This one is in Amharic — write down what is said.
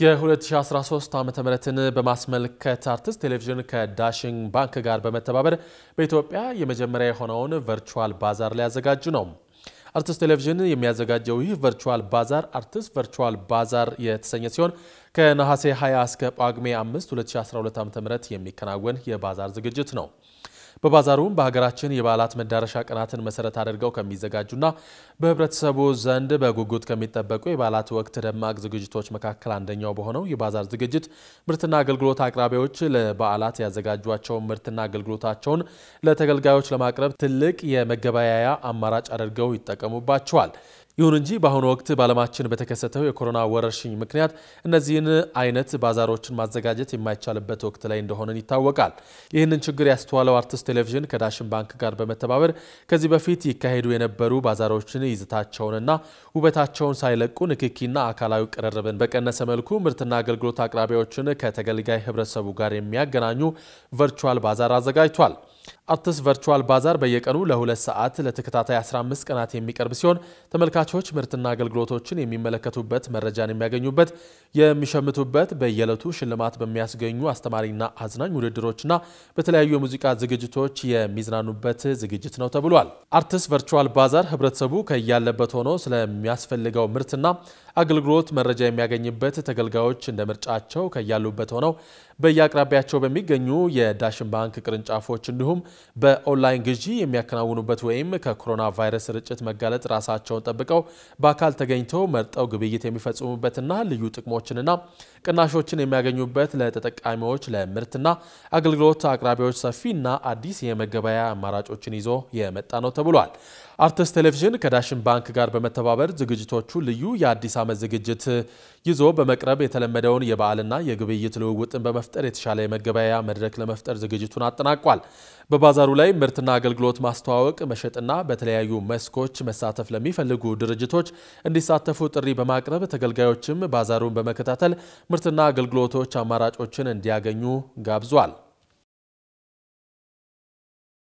የ2013 ዓ ምትን በማስመልከት አርቲስት ቴሌቪዥን ከዳሽን ባንክ ጋር በመተባበር በኢትዮጵያ የመጀመሪያ የሆነውን ቨርቹዋል ባዛር ሊያዘጋጁ ነው። አርቲስት ቴሌቪዥን የሚያዘጋጀው ይህ ቨርቹዋል ባዛር አርቲስት ቨርቹዋል ባዛር የተሰኘ ሲሆን ከነሐሴ 20 እስከ ጳጉሜ 5 2012 ዓ ም የሚከናወን የባዛር ዝግጅት ነው። በባዛሩም በሀገራችን የበዓላት መዳረሻ ቀናትን መሰረት አድርገው ከሚዘጋጁና በህብረተሰቡ ዘንድ በጉጉት ከሚጠበቁ የበዓላት ወቅት ደማቅ ዝግጅቶች መካከል አንደኛው በሆነው የባዛር ዝግጅት ምርትና አገልግሎት አቅራቢዎች ለበዓላት ያዘጋጇቸውን ምርትና አገልግሎታቸውን ለተገልጋዮች ለማቅረብ ትልቅ የመገበያያ አማራጭ አድርገው ይጠቀሙባቸዋል። ይሁን እንጂ በአሁኑ ወቅት በዓለማችን በተከሰተው የኮሮና ወረርሽኝ ምክንያት እነዚህን አይነት ባዛሮችን ማዘጋጀት የማይቻልበት ወቅት ላይ እንደሆነን ይታወቃል። ይህንን ችግር ያስተዋለው አርትስ ቴሌቪዥን ከዳሽን ባንክ ጋር በመተባበር ከዚህ በፊት ይካሄዱ የነበሩ ባዛሮችን ይዘታቸውንና ውበታቸውን ሳይለቁ ንክኪና አካላዊ ቅርርብን በቀነሰ መልኩ ምርትና አገልግሎት አቅራቢዎችን ከተገልጋይ ህብረተሰቡ ጋር የሚያገናኙ ቨርቹዋል ባዛር አዘጋጅቷል። አርትስ ቨርቹዋል ባዛር በየቀኑ ለሁለት ሰዓት ለተከታታይ 15 ቀናት የሚቀርብ ሲሆን ተመልካቾች ምርትና አገልግሎቶችን የሚመለከቱበት፣ መረጃን የሚያገኙበት፣ የሚሸምቱበት፣ በየዕለቱ ሽልማት በሚያስገኙ አስተማሪና አዝናኝ ውድድሮችና በተለያዩ የሙዚቃ ዝግጅቶች የሚዝናኑበት ዝግጅት ነው ተብሏል። አርትስ ቨርቹዋል ባዛር ህብረተሰቡ ከያለበት ሆኖ ስለሚያስፈልገው ምርትና አገልግሎት መረጃ የሚያገኝበት ተገልጋዮች እንደ ምርጫቸው ከያሉበት ሆነው በየአቅራቢያቸው በሚገኙ የዳሽን ባንክ ቅርንጫፎች እንዲሁም በኦንላይን ግዢ የሚያከናውኑበት ወይም ከኮሮና ቫይረስ ርጭት መጋለጥ ራሳቸውን ጠብቀው በአካል ተገኝተው መርጠው ግብይት የሚፈጽሙበትና ልዩ ጥቅሞችንና ቅናሾችን የሚያገኙበት ለተጠቃሚዎች ለምርትና አገልግሎት አቅራቢዎች ሰፊና አዲስ የመገበያ አማራጮችን ይዞ የመጣ ነው ተብሏል። አርተስ ቴሌቪዥን ከዳሽን ባንክ ጋር በመተባበር ዝግጅቶቹ ልዩ የአዲስ ዓመት ዝግጅት ይዞ በመቅረብ የተለመደውን የበዓልና የግብይት ልውውጥን በመፍጠር የተሻለ የመገበያያ መድረክ ለመፍጠር ዝግጅቱን አጠናቋል። በባዛሩ ላይ ምርትና አገልግሎት ማስተዋወቅ፣ መሸጥና በተለያዩ መስኮች መሳተፍ ለሚፈልጉ ድርጅቶች እንዲሳተፉ ጥሪ በማቅረብ ተገልጋዮችም ባዛሩን በመከታተል ምርትና አገልግሎቶች አማራጮችን እንዲያገኙ ጋብዟል።